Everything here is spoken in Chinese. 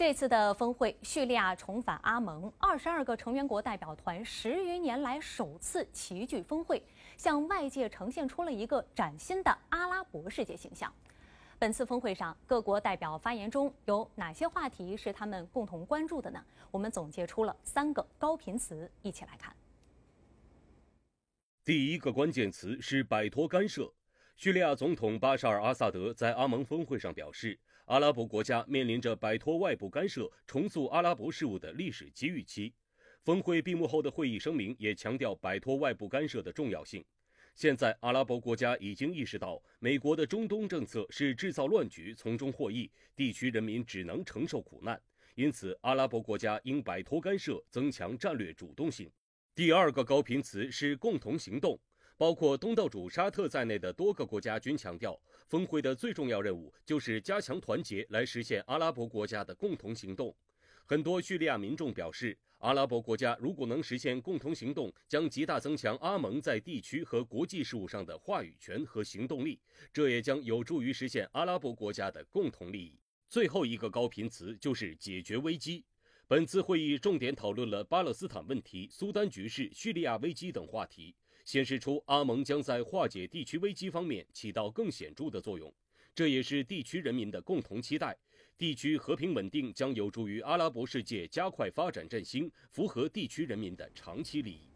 这次的峰会，叙利亚重返阿盟，二十二个成员国代表团十余年来首次齐聚峰会，向外界呈现出了一个崭新的阿拉伯世界形象。本次峰会上，各国代表发言中有哪些话题是他们共同关注的呢？我们总结出了三个高频词，一起来看。第一个关键词是摆脱干涉。叙利亚总统巴沙尔·阿萨德在阿盟峰会上表示，阿拉伯国家面临着摆脱外部干涉、重塑阿拉伯事务的历史机遇期。峰会闭幕后的会议声明也强调摆脱外部干涉的重要性。现在，阿拉伯国家已经意识到，美国的中东政策是制造乱局、从中获益，地区人民只能承受苦难。因此，阿拉伯国家应摆脱干涉，增强战略主动性。第二个高频词是“共同行动”。包括东道主沙特在内的多个国家均强调，峰会的最重要任务就是加强团结，来实现阿拉伯国家的共同行动。很多叙利亚民众表示，阿拉伯国家如果能实现共同行动，将极大增强阿盟在地区和国际事务上的话语权和行动力，这也将有助于实现阿拉伯国家的共同利益。最后一个高频词就是解决危机。本次会议重点讨论了巴勒斯坦问题、苏丹局势、叙利亚危机等话题。显示出阿盟将在化解地区危机方面起到更显著的作用，这也是地区人民的共同期待。地区和平稳定将有助于阿拉伯世界加快发展振兴，符合地区人民的长期利益。